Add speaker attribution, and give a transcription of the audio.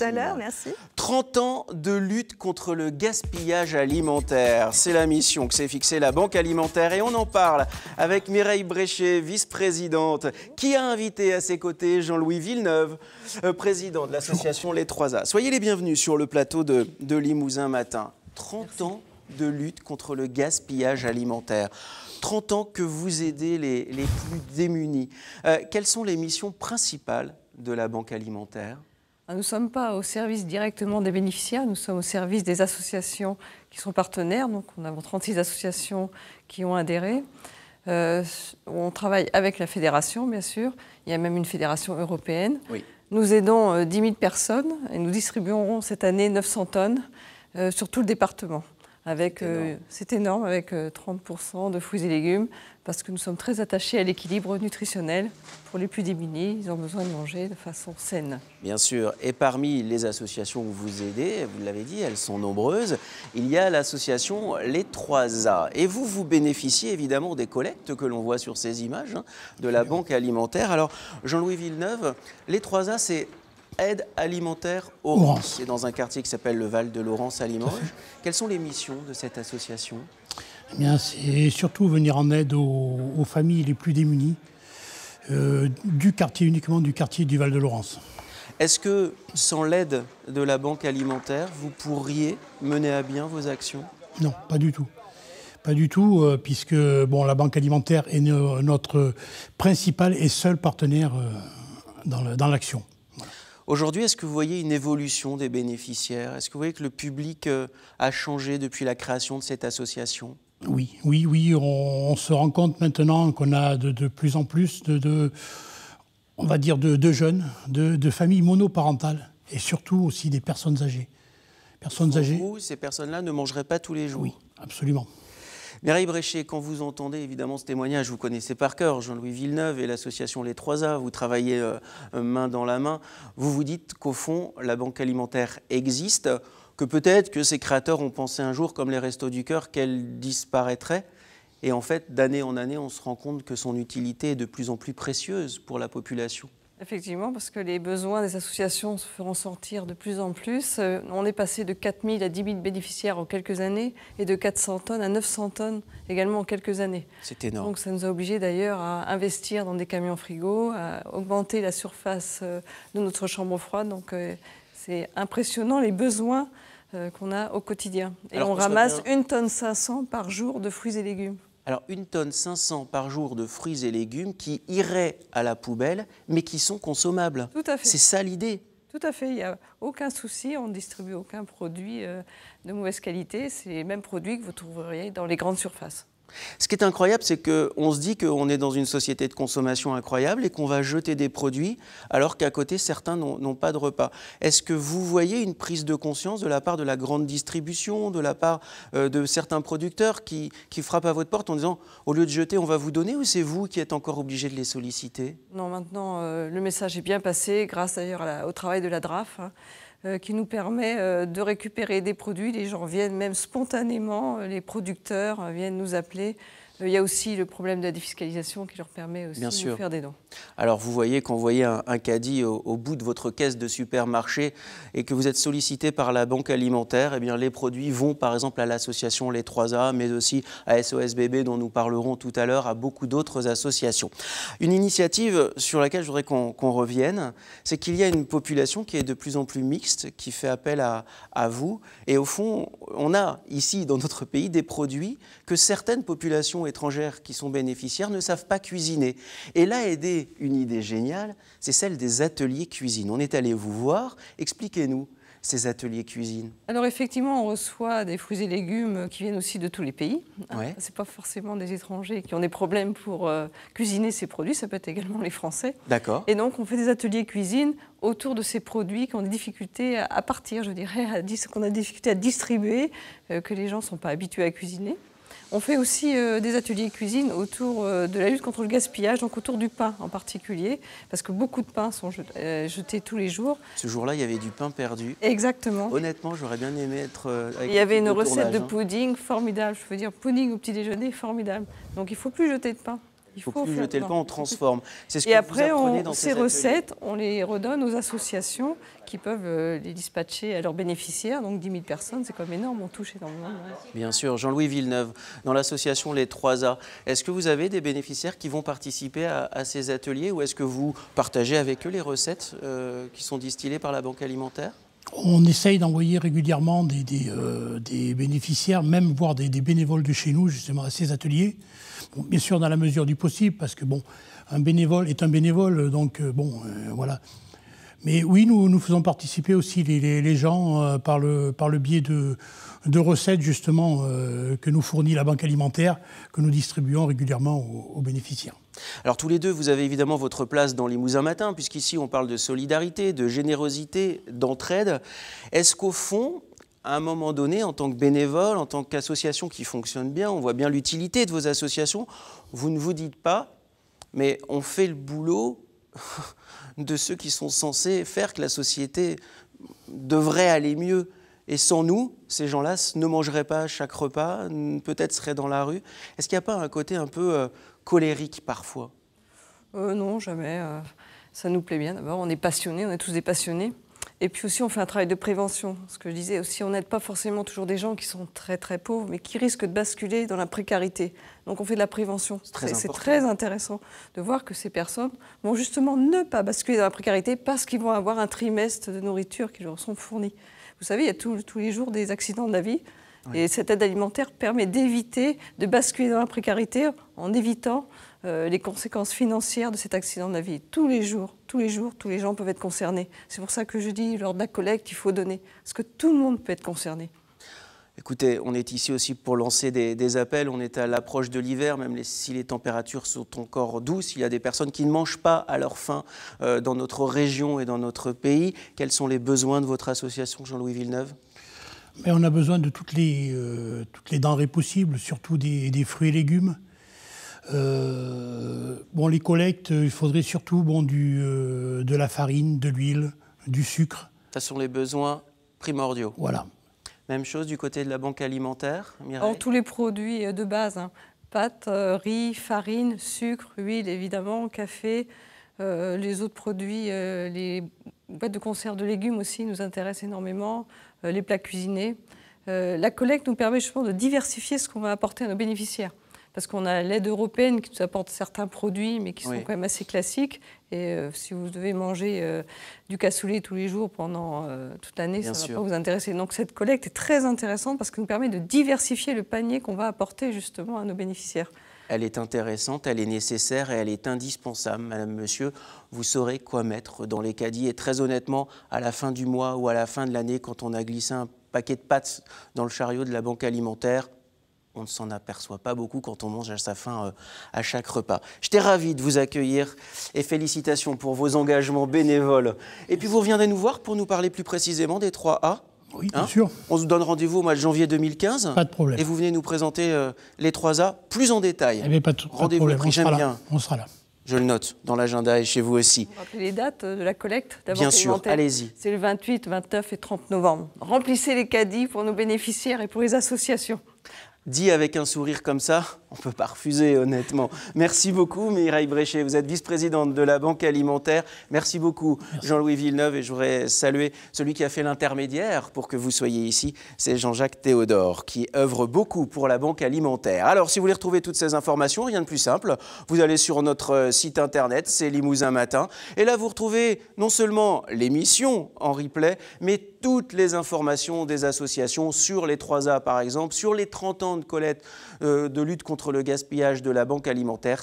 Speaker 1: à l'heure, merci.
Speaker 2: 30 ans de lutte contre le gaspillage alimentaire. C'est la mission que s'est fixée la Banque alimentaire et on en parle avec Mireille Bréchet, vice-présidente, qui a invité à ses côtés Jean-Louis Villeneuve, euh, président de l'association Les 3A. Soyez les bienvenus sur le plateau de, Limousin Matin. 30 ans de lutte contre le gaspillage alimentaire. 30 ans que vous aidez les, plus démunis. Euh, quelles sont les missions principales de la Banque alimentaire
Speaker 1: nous ne sommes pas au service directement des bénéficiaires, nous sommes au service des associations qui sont partenaires. Donc, on a 36 associations qui ont adhéré. Euh, on travaille avec la fédération, bien sûr. Il y a même une fédération européenne. Nous aidons 10 euh, 000 personnes et nous distribuerons cette année 900 tonnes euh, sur tout le département. Euh, c'est énorme. avec 30% euh, de fruits et légumes, parce que nous sommes très attachés à l'équilibre nutritionnel. Pour les plus démunis, ils ont besoin de manger de façon saine.
Speaker 2: Bien sûr. Et parmi les associations où vous aidez, vous l'avez dit, elles sont nombreuses. Il y a l'association Les Trois a Et vous, vous bénéficiez évidemment des collectes que l'on voit sur ces images hein, de la Banque alimentaire. Alors, Jean-Louis Villeneuve, Les Trois a c'est Aide alimentaire Orange. C'est dans un quartier qui s'appelle le Val de Laurence à Limoges. Quelles sont les missions de cette association
Speaker 3: eh bien, c'est surtout venir en aide aux, familles les plus démunies euh, du quartier, uniquement du quartier du Val de Laurence.
Speaker 2: Est-ce que sans l'aide de la banque alimentaire, vous pourriez mener à bien vos actions
Speaker 3: Non, pas du tout. Pas du tout, euh, puisque bon, la banque alimentaire est notre principal et seul partenaire euh, dans l'action.
Speaker 2: Aujourd'hui, est-ce que vous voyez une évolution des bénéficiaires Est-ce que vous voyez que le public euh, a changé depuis la création de cette association
Speaker 3: Oui, oui, oui. On, se rend compte maintenant qu'on a de, plus en plus de, on va dire, de, jeunes, de, familles monoparentales, et surtout aussi des personnes âgées. Personnes âgées.
Speaker 2: ces personnes-là ne mangeraient pas tous les jours. Oui, absolument. Mireille Bréchet, quand vous entendez évidemment ce témoignage, vous connaissez par cœur Jean-Louis Villeneuve et l'association Les Trois a vous travaillez euh, euh, main dans la main, vous vous dites qu'au fond, la banque alimentaire existe, que peut-être que ses créateurs ont pensé un jour, comme les Restos du Cœur, qu'elle disparaîtrait. Et en fait, d'année en année, on se rend compte que son utilité est de plus en plus précieuse pour la population.
Speaker 1: Effectivement, parce que les besoins des associations se feront sortir de plus en plus. Euh, on est passé de 4 000 à 10 000 bénéficiaires en quelques années et de 400 tonnes à 900 tonnes également en quelques années. C'est énorme. Donc ça nous a obligés d'ailleurs à investir dans des camions frigo, à augmenter la surface euh, de notre chambre froide. Donc euh, c'est impressionnant les besoins qu'on a au quotidien. Et on ramasse 1 tonne 500 par jour de fruits et légumes
Speaker 2: alors une tonne 500 par jour de fruits et légumes qui iraient à la poubelle, mais qui sont consommables. Tout à fait. C'est ça
Speaker 1: l'idée. Tout à fait, il n'y a aucun souci, on ne distribue aucun produit euh, de mauvaise qualité, c'est les mêmes produits que vous trouveriez dans les grandes surfaces.
Speaker 2: Ce qui est incroyable, c'est qu'on se dit qu'on est dans une société de consommation incroyable et qu'on va jeter des produits alors qu'à côté, certains n'ont pas de repas. Est-ce que vous voyez une prise de conscience de la part de la grande distribution, de la part euh, de certains producteurs qui, frappent à votre porte en disant au lieu de jeter, on va vous donner ou c'est vous qui êtes encore obligé de les solliciter
Speaker 1: Non, maintenant, euh, le message est bien passé grâce d'ailleurs au travail de la DRAF. Hein. Euh, qui nous permet euh, de récupérer des produits. Les gens viennent même spontanément, euh, les producteurs viennent nous appeler il y a aussi le problème de la défiscalisation qui leur permet aussi de faire des dons.
Speaker 2: Alors vous voyez, quand vous voyez un, un caddie au, bout de votre caisse de supermarché et que vous êtes sollicité par la banque alimentaire, eh bien, les produits vont par exemple à l'association Les 3A, mais aussi à SOS dont nous parlerons tout à l'heure, à beaucoup d'autres associations. Une initiative sur laquelle je voudrais qu'on revienne, c'est qu'il y a une population qui est de plus en plus mixte, qui fait appel à, à vous. Et au fond, on a ici dans notre pays des produits que certaines populations étrangères qui sont bénéficiaires ne savent pas cuisiner. Et là, aider une idée géniale, c'est celle des ateliers cuisine. On est allé vous voir, expliquez-nous ces ateliers cuisine
Speaker 1: Alors effectivement, on reçoit des fruits et légumes qui viennent aussi de tous les pays. Ah, Ce n'est pas forcément des étrangers qui ont des problèmes pour euh, cuisiner ces produits, ça peut être également les Français. D'accord. Et donc on fait des ateliers cuisine autour de ces produits qui ont des difficultés à partir, je dirais, qu'on a des difficultés à distribuer, euh, que les gens ne sont pas habitués à cuisiner. On fait aussi euh, des ateliers cuisine autour euh, de la lutte contre le gaspillage, donc autour du pain en particulier, parce que beaucoup de pains sont euh, jetés, tous les jours.
Speaker 2: Ce jour-là, il y avait du pain perdu. Exactement. Honnêtement, j'aurais bien aimé être Il y avait une recette de hein.
Speaker 1: pudding formidable, je veux dire, pudding au petit déjeuner, formidable. Donc il ne faut plus jeter de pain. Il faut, faut plus jeter le pain, on transforme. C'est ce et après, vous apprenez on, dans ces, recettes, on les redonne aux associations qui peuvent euh, les dispatcher à leurs bénéficiaires. Donc 10 000 personnes, c'est comme énorme, on touche énormément. monde.
Speaker 2: Bien sûr. Jean-Louis Villeneuve, dans l'association Les 3A, est-ce que vous avez des bénéficiaires qui vont participer à, ces ateliers ou est-ce que vous partagez avec eux les recettes euh, qui sont distillées par la Banque alimentaire
Speaker 3: on essaye d'envoyer régulièrement des, euh, bénéficiaires, même voire des, bénévoles de chez nous, justement, à ces ateliers. bien sûr, dans la mesure du possible, parce que, bon, un bénévole est un bénévole, donc, euh, bon, euh, voilà. Mais oui, nous, nous faisons participer aussi les, gens par, le, biais de, recettes, justement, que nous fournit la Banque alimentaire, que nous distribuons régulièrement aux bénéficiaires.
Speaker 2: Alors tous les deux, vous avez évidemment votre place dans Limousin Matin, puisqu'ici on parle de solidarité, de générosité, d'entraide. Est-ce qu'au fond, à un moment donné, en tant que bénévole, en tant qu'association qui fonctionne bien, on voit bien l'utilité de vos associations, vous ne vous dites pas, mais on fait le boulot de ceux qui sont censés faire que la société devrait aller mieux. Et sans nous, ces gens-là ne mangeraient pas chaque repas, peut-être seraient dans la rue. Est-ce qu'il n'y a pas un côté un peu euh, colérique parfois
Speaker 1: euh, Non, jamais. Euh, ça nous plaît bien. D'abord, on est passionnés, on est tous des passionnés. Et puis aussi, on fait un travail de prévention. Ce que je disais aussi, on n'aide pas forcément toujours des gens qui sont très très pauvres, mais qui risquent de basculer dans la précarité. Donc on fait de la prévention. C'est très, intéressant de voir que ces personnes vont justement ne pas basculer dans la précarité parce qu'ils vont avoir un trimestre de nourriture qui leur sont fournis. Vous savez, il y a tous les jours des accidents de la vie. Et cette aide alimentaire permet d'éviter de basculer dans la précarité en évitant euh, les conséquences financières de cet accident de la vie. Tous les jours, tous les jours, tous les gens peuvent être concernés. C'est pour ça que je dis lors de la collecte, il faut donner, parce que tout le monde peut être concerné.
Speaker 2: Écoutez, on est ici aussi pour lancer des, appels. On est à l'approche de l'hiver, même si les températures sont encore douces. Il y a des personnes qui ne mangent pas à leur faim euh, dans notre région et dans notre pays. Quels sont les besoins de votre association, Jean-Louis Villeneuve
Speaker 3: mais on a besoin de toutes les, euh, toutes les denrées possibles, surtout des, fruits et légumes. Euh, bon, les collectes, il faudrait surtout bon, euh, de la farine, de l'huile, du sucre.
Speaker 2: Ce sont les besoins primordiaux. Voilà. Même chose du côté de la banque alimentaire, Mireille
Speaker 1: tous les produits de base, hein. pâtes, riz, farine, sucre, huile, évidemment, café, les autres produits, les boîte de conserve de légumes aussi nous intéresse énormément, euh, les plats cuisinés. Euh, la collecte nous permet justement de diversifier ce qu'on va apporter à nos bénéficiaires parce qu'on a l'aide européenne qui nous apporte certains produits, mais qui sont quand même assez classiques. Et euh, si vous devez manger du cassoulet tous les jours pendant toute l'année, ça ne va pas vous intéresser. Donc cette collecte est très intéressante parce qu'elle nous permet de diversifier le panier qu'on va apporter justement à nos bénéficiaires
Speaker 2: elle est intéressante, elle est nécessaire et elle est indispensable. Madame, monsieur, vous saurez quoi mettre dans les caddies. Et très honnêtement, à la fin du mois ou à la fin de l'année, quand on a glissé un paquet de pâtes dans le chariot de la banque alimentaire, on ne s'en aperçoit pas beaucoup quand on mange à sa faim euh, à chaque repas. J'étais ravi de vous accueillir et félicitations pour vos engagements bénévoles. Et puis vous reviendrez nous voir pour nous parler plus précisément des 3A oui, bien hein sûr. On se donne rendez-vous au mois de janvier 2015. Pas de problème. Et vous venez nous présenter euh, les 3A plus en détail. Eh rendez-vous bien. On sera là. Je le note dans l'agenda et chez vous aussi. Vous
Speaker 1: rappelez les dates euh, de la collecte Bien sûr, allez-y. C'est le 28, 29 et 30 novembre. Remplissez les caddies pour nos bénéficiaires et pour les associations.
Speaker 2: Dit avec un sourire comme ça, on ne peut pas refuser, honnêtement. Merci beaucoup, Mireille Bréchet. Vous êtes vice-présidente de la Banque alimentaire. Merci beaucoup, Jean-Louis Villeneuve. Et je voudrais saluer celui qui a fait l'intermédiaire pour que vous soyez ici. C'est Jean-Jacques Théodore, qui œuvre beaucoup pour la Banque alimentaire. Alors, si vous voulez retrouver toutes ces informations, rien de plus simple. Vous allez sur notre euh, site internet, c'est Limousin Matin. Et là, vous retrouvez non seulement l'émission en replay, mais toutes les informations des associations sur les 3A, par exemple, sur les 30 ans de Colette euh, de lutte contre le gaspillage de la Banque alimentaire.